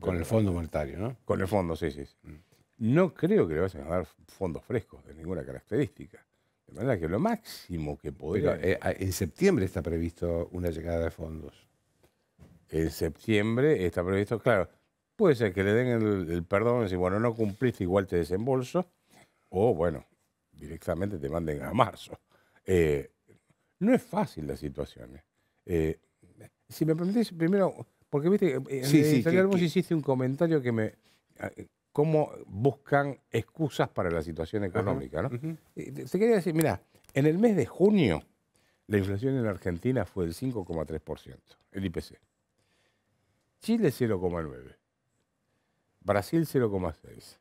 con el Fondo Monetario, ¿no? Con el Fondo, sí. sí. Mm no creo que le vayan a dar fondos frescos de ninguna característica. De manera que lo máximo que podría... Eh, ah, en septiembre está previsto una llegada de fondos. En septiembre está previsto, claro, puede ser que le den el, perdón y decir, bueno, no cumpliste, igual te desembolso, o bueno, directamente te manden a marzo. Eh, no es fácil la situación. ¿eh? si me permitís, primero, porque viste, en el sí, hiciste un comentario que me, ah, cómo buscan excusas para la situación económica. Se quería decir, mira, en el mes de junio la inflación en Argentina fue del 5,3%, el IPC. Chile 0,9%, Brasil 0,6%,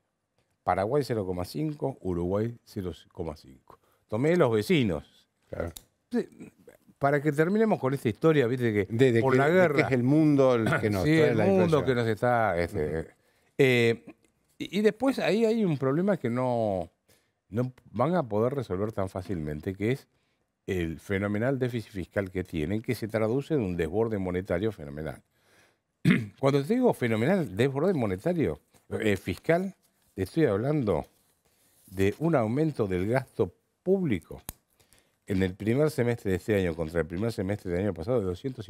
Paraguay 0,5%, Uruguay 0,5%. Tomé los vecinos. Para que terminemos con esta historia, viste que por la guerra... que es el mundo el que nos sí, el mundo que nos está... Este, y, después ahí hay un problema que no, no van a poder resolver tan fácilmente, que es el fenomenal déficit fiscal que tienen, que se traduce en un desborde monetario fenomenal. Cuando te digo fenomenal desborde monetario eh, fiscal, estoy hablando de un aumento del gasto público en el primer semestre de este año contra el primer semestre del año pasado de 254%.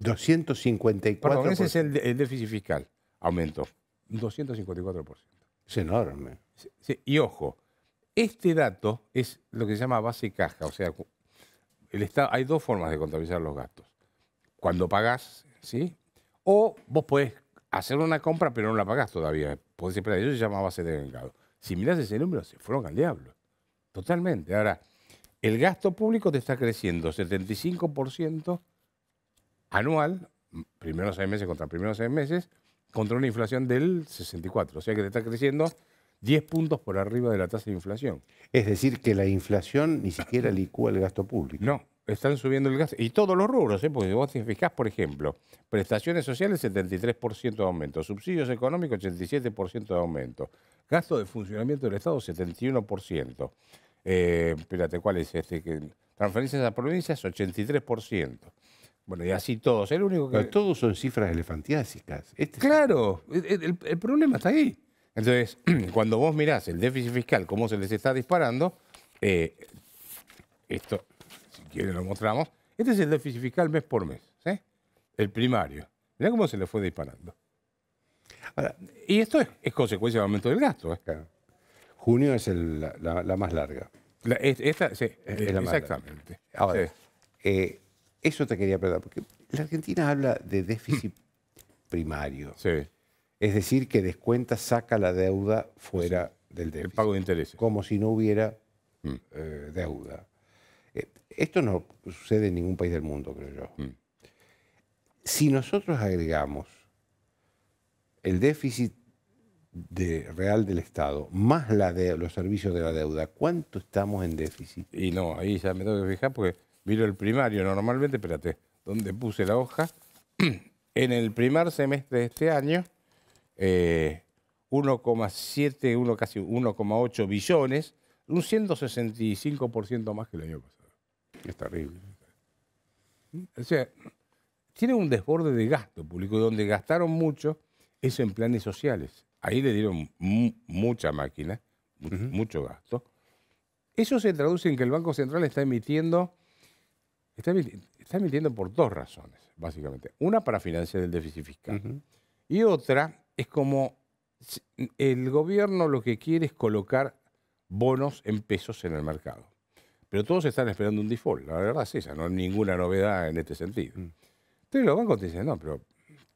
254%. Perdón, ese es el déficit fiscal, aumento. 254%. Es enorme. y ojo, este dato es lo que se llama base caja, o sea, el hay dos formas de contabilizar los gastos. Cuando pagás, ¿sí? O vos podés hacer una compra pero no la pagás todavía. Podés esperar, eso se llama base de vengado Si mirás ese número, se fueron al diablo. Totalmente. Ahora, el gasto público te está creciendo 75% anual, primeros seis meses contra primeros seis meses, contra una inflación del 64, o sea que te está creciendo 10 puntos por arriba de la tasa de inflación. Es decir, que la inflación ni siquiera licúa el gasto público. No, están subiendo el gasto. Y todos los rubros, ¿eh? si vos te fijás, por ejemplo, prestaciones sociales 73% de aumento, subsidios económicos 87% de aumento, gasto de funcionamiento del Estado 71%. Eh, espérate, ¿cuál es este? Transferencias a provincias 83%. Bueno, y así todos. El único que... Pero todos son cifras elefantiásicas. Este claro, el, problema está ahí. Entonces, cuando vos mirás el déficit fiscal, cómo se les está disparando, eh, esto, si quieren lo mostramos, este es el déficit fiscal mes por mes, ¿sí? El primario. Mirá cómo se le fue disparando. y esto es, consecuencia del aumento del gasto. ¿eh? Junio es la, más larga. esta, sí, es, eh, la exactamente. Más larga. Ahora, eso te quería preguntar, porque la Argentina habla de déficit primario. Es decir, que descuenta, saca la deuda fuera del déficit. El pago de intereses. Como si no hubiera mm. eh, deuda. Eh, esto no sucede en ningún país del mundo, creo yo. Mm. Si nosotros agregamos el déficit real del Estado más de, los servicios de la deuda, ¿cuánto estamos en déficit? Y no, ahí ya me tengo que fijar porque miro el primario normalmente, espérate, ¿dónde puse la hoja, en el primer semestre de este año, 1,7, eh, casi 1,8 billones, un 165% más que el año pasado. Es terrible. O sea, tiene un desborde de gasto público, donde gastaron mucho es en planes sociales. Ahí le dieron mucha máquina, mucho gasto. Eso se traduce en que el Banco Central está emitiendo Está, está por dos razones, básicamente. Una para financiar el déficit fiscal. Y otra es como el gobierno lo que quiere es colocar bonos en pesos en el mercado. Pero todos están esperando un default, la verdad es esa, no hay ninguna novedad en este sentido. Mm. Entonces los bancos te dicen, no, pero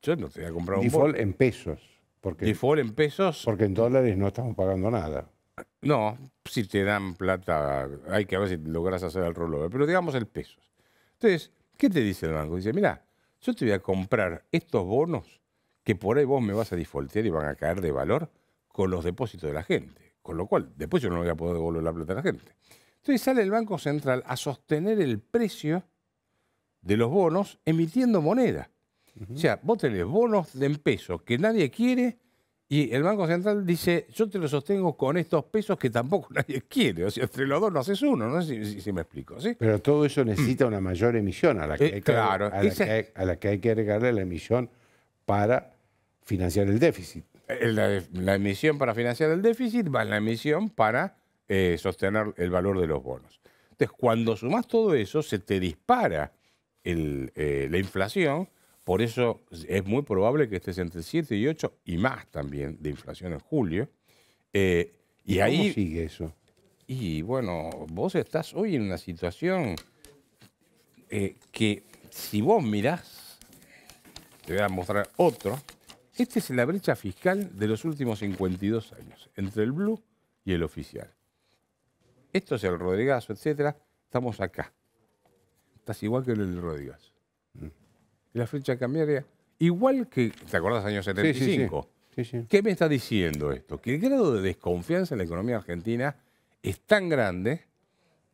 yo no te voy a comprar un Default en pesos. Porque, default en pesos. Porque en dólares no estamos pagando nada. No, si te dan plata, hay que ver si logras hacer el rollover, pero digamos el peso. Entonces, ¿qué te dice el banco? Dice, mira, yo te voy a comprar estos bonos que por ahí vos me vas a disfoltear y van a caer de valor con los depósitos de la gente. Con lo cual, después yo no voy a poder devolver la plata a la gente. Entonces sale el Banco Central a sostener el precio de los bonos emitiendo moneda. O sea, vos tenés bonos de en peso que nadie quiere, y el Banco Central dice, yo te lo sostengo con estos pesos que tampoco nadie quiere. O sea, entre los dos no haces uno, no sé si, me explico. Pero todo eso mm. necesita una mayor emisión a la que, eh, hay, que, a que agregarle la emisión para financiar el déficit. Eh, la, emisión para financiar el déficit va en la emisión para eh, sostener el valor de los bonos. Entonces, cuando sumas todo eso, se te dispara la inflación por eso es muy probable que estés entre 7 y 8 y más también de inflación en julio. Eh, y ¿Cómo ahí, sigue eso? Y bueno, vos estás hoy en una situación eh, que si vos mirás, te voy a mostrar otro, esta es la brecha fiscal de los últimos 52 años, entre el blue y el oficial. Esto es el Rodrigazo, etcétera. Estamos acá. Estás igual que el Rodrigazo la fecha cambiaría. Igual que, ¿te acordás, año 75? Sí, sí, ¿Qué me está diciendo esto? Que el grado de desconfianza en la economía argentina es tan grande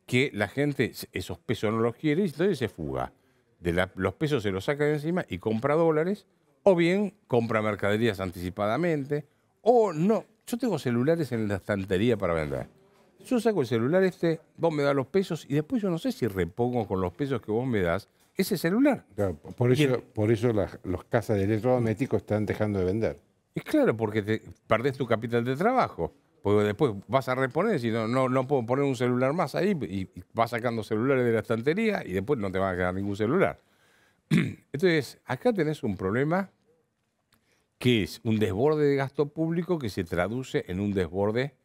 que la gente esos pesos no los quiere y entonces se fuga. De los pesos se los saca de encima y compra dólares, o bien compra mercaderías anticipadamente, o no. Yo tengo celulares en la estantería para vender. Yo saco el celular este, vos me das los pesos y después yo no sé si repongo con los pesos que vos me das ese celular. por eso, por eso las los casas de electrodomésticos están dejando de vender. Es claro, porque perdés tu capital de trabajo. Porque después vas a reponer, si no, no, no puedo poner un celular más ahí, y vas sacando celulares de la estantería y después no te va a quedar ningún celular. Entonces, acá tenés un problema que es un desborde de gasto público que se traduce en un desborde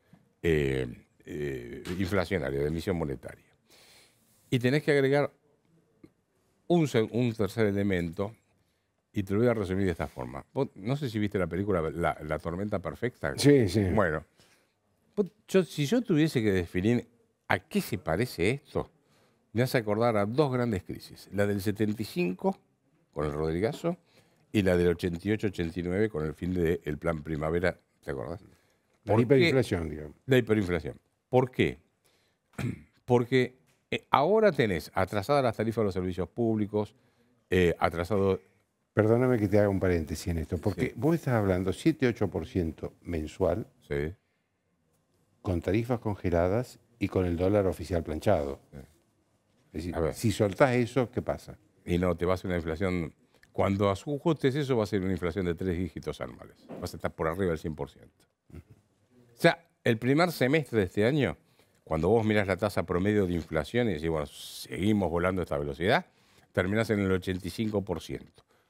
eh, eh, inflacionario, de emisión monetaria. Y tenés que agregar un, tercer elemento y te lo voy a resumir de esta forma. no sé si viste la película La, Tormenta Perfecta. Sí, sí. Bueno, si yo tuviese que definir a qué se parece esto, me hace acordar a dos grandes crisis. La del 75, con el Rodrigazo, y la del 88-89, con el fin del Plan Primavera, ¿te acordás? La hiperinflación, digamos. La hiperinflación. ¿Por qué? Porque eh, ahora tenés atrasadas las tarifas de los servicios públicos, eh, atrasado... Perdóname que te haga un paréntesis en esto, porque vos estás hablando 7-8% mensual con tarifas congeladas y con el dólar oficial planchado. Es decir, si soltás eso, ¿qué pasa? Y no, te va a una inflación... Cuando ajustes eso, va a ser una inflación de tres dígitos anuales. Vas a estar por arriba del 100%. O sea, el primer semestre de este año cuando vos mirás la tasa promedio de inflación y decís, bueno, seguimos volando a esta velocidad, terminás en el 85%,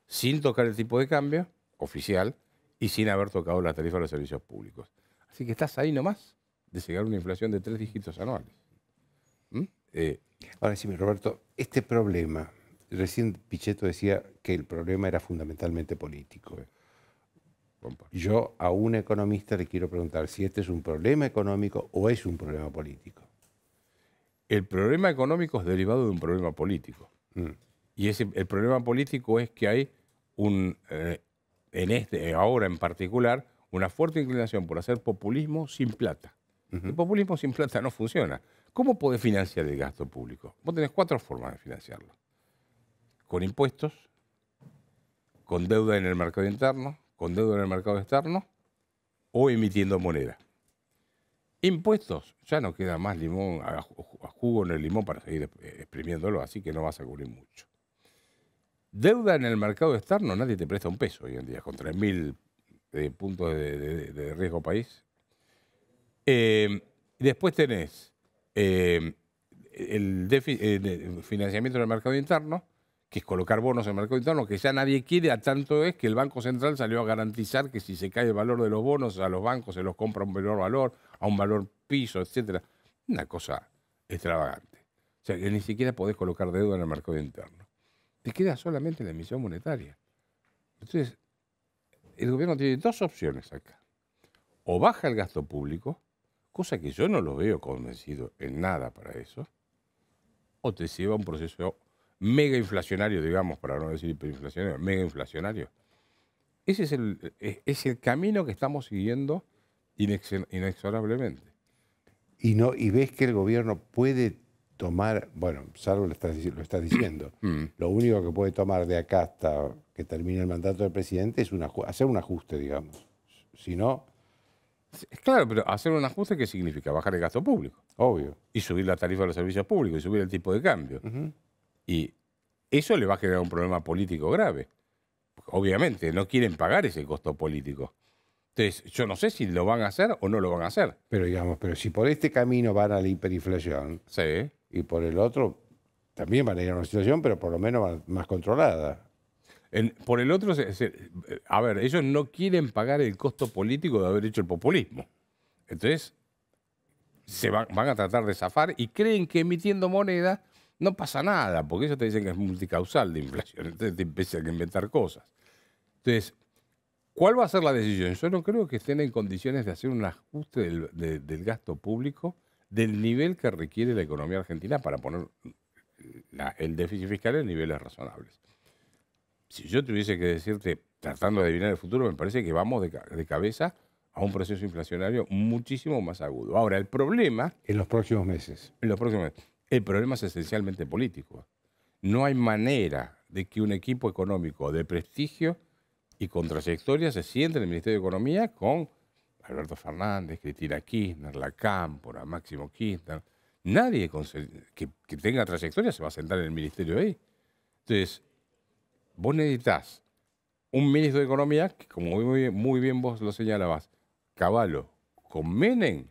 sin tocar el tipo de cambio oficial y sin haber tocado la tarifa de los servicios públicos. Así que estás ahí nomás de llegar a una inflación de tres dígitos anuales. ¿Mm? Eh, Ahora sí, Roberto, este problema, recién Pichetto decía que el problema era fundamentalmente político. Yo a un economista le quiero preguntar si este es un problema económico o es un problema político. El problema económico es derivado de un problema político. Mm. Y el problema político es que hay un, eh, en este, ahora en particular, una fuerte inclinación por hacer populismo sin plata. El populismo sin plata no funciona. ¿Cómo podés financiar el gasto público? Vos tenés cuatro formas de financiarlo. Con impuestos, con deuda en el mercado interno, con deuda en el mercado externo o emitiendo moneda. Impuestos, ya no queda más limón, a jugo en el limón para seguir exprimiéndolo, así que no vas a cubrir mucho. Deuda en el mercado externo, nadie te presta un peso hoy en día, con 3.000 eh, puntos de, riesgo país. Eh, después tenés eh, el, el financiamiento en el mercado interno, que es colocar bonos en el mercado interno, que ya nadie quiere, a tanto es que el Banco Central salió a garantizar que si se cae el valor de los bonos, a los bancos se los compra a un menor valor, a un valor piso, etc. Una cosa extravagante. O sea, que ni siquiera podés colocar deuda en el mercado interno. Te queda solamente la emisión monetaria. Entonces, el gobierno tiene dos opciones acá. O baja el gasto público, cosa que yo no lo veo convencido en nada para eso, o te lleva a un proceso mega inflacionario, digamos, para no decir hiperinflacionario, mega inflacionario. Ese es el, e, es el camino que estamos siguiendo inexorablemente. Y, no, y ves que el gobierno puede tomar, bueno, salvo lo estás, diciendo, mm. lo único que puede tomar de acá hasta que termine el mandato del presidente es hacer un ajuste, digamos. Si no... Claro, pero hacer un ajuste, ¿qué significa? Bajar el gasto público. Obvio. Y subir la tarifa de los servicios públicos y subir el tipo de cambio. Y eso le va a generar un problema político grave. Obviamente, no quieren pagar ese costo político. Entonces, yo no sé si lo van a hacer o no lo van a hacer. Pero digamos, pero si por este camino van a la hiperinflación sí. y por el otro también van a ir a una situación, pero por lo menos más controlada. por el otro, a ver, ellos no quieren pagar el costo político de haber hecho el populismo. Entonces, se van, van a tratar de zafar y creen que emitiendo moneda no pasa nada, porque ellos te dicen que es multicausal de inflación, entonces te empiezan a inventar cosas. Entonces, ¿cuál va a ser la decisión? Yo no creo que estén en condiciones de hacer un ajuste del, gasto público del nivel que requiere la economía argentina para poner eh, el déficit fiscal en niveles razonables. Si yo tuviese que decirte, tratando de adivinar el futuro, me parece que vamos de, de cabeza a un proceso inflacionario muchísimo más agudo. Ahora, el problema... En los próximos meses. En los próximos meses. El problema es esencialmente político. No hay manera de que un equipo económico de prestigio y con trayectoria se siente en el Ministerio de Economía con Alberto Fernández, Cristina Kirchner, la Cámpora, Máximo Kirchner. Nadie que, tenga trayectoria se va a sentar en el ministerio ahí. Entonces, vos necesitas un ministro de Economía que, como muy bien, muy bien vos lo señalabas, Caballo con Menem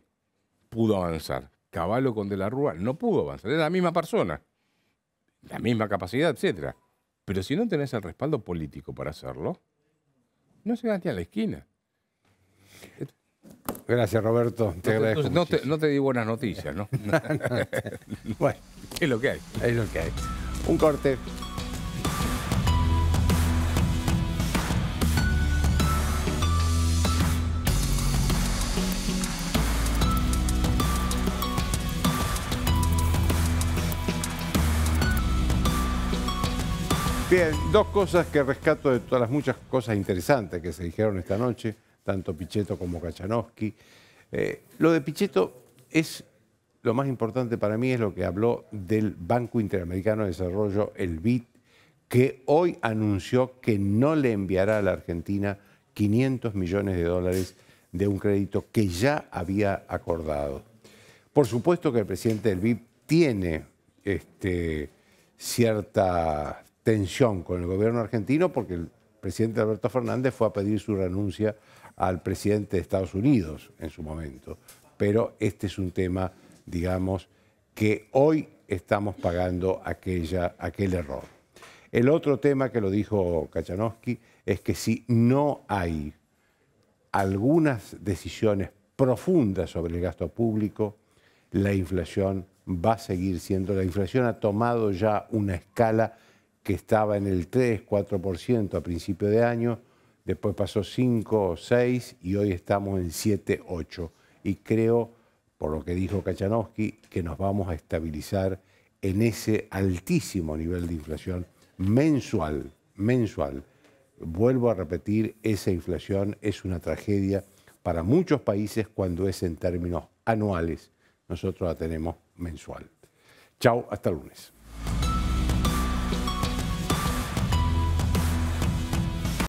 pudo avanzar. Caballo con De la Rúa no pudo avanzar. Era la misma persona, la misma capacidad, etc. Pero si no tenés el respaldo político para hacerlo, no se ni a la esquina. Gracias, Roberto. Te no, agradezco. No te, no te, di buenas noticias, ¿no? no bueno, es lo que hay. Es lo que hay. Un corte. Bien, dos cosas que rescato de todas las muchas cosas interesantes que se dijeron esta noche, tanto Pichetto como Kachanowski. Eh, lo de Pichetto es lo más importante para mí, es lo que habló del Banco Interamericano de Desarrollo, el BID, que hoy anunció que no le enviará a la Argentina 500 millones de dólares de un crédito que ya había acordado. Por supuesto que el presidente del BID tiene este, cierta tensión con el gobierno argentino porque el presidente Alberto Fernández fue a pedir su renuncia al presidente de Estados Unidos en su momento. Pero este es un tema, digamos, que hoy estamos pagando aquella, aquel error. El otro tema que lo dijo Kachanowski es que si no hay algunas decisiones profundas sobre el gasto público, la inflación va a seguir siendo, la inflación ha tomado ya una escala que estaba en el 3, 4% a principio de año, después pasó 5, 6 y hoy estamos en 7, 8. Y creo, por lo que dijo Kachanowski, que nos vamos a estabilizar en ese altísimo nivel de inflación mensual, mensual. Vuelvo a repetir, esa inflación es una tragedia para muchos países cuando es en términos anuales. Nosotros la tenemos mensual. Chao, hasta el lunes.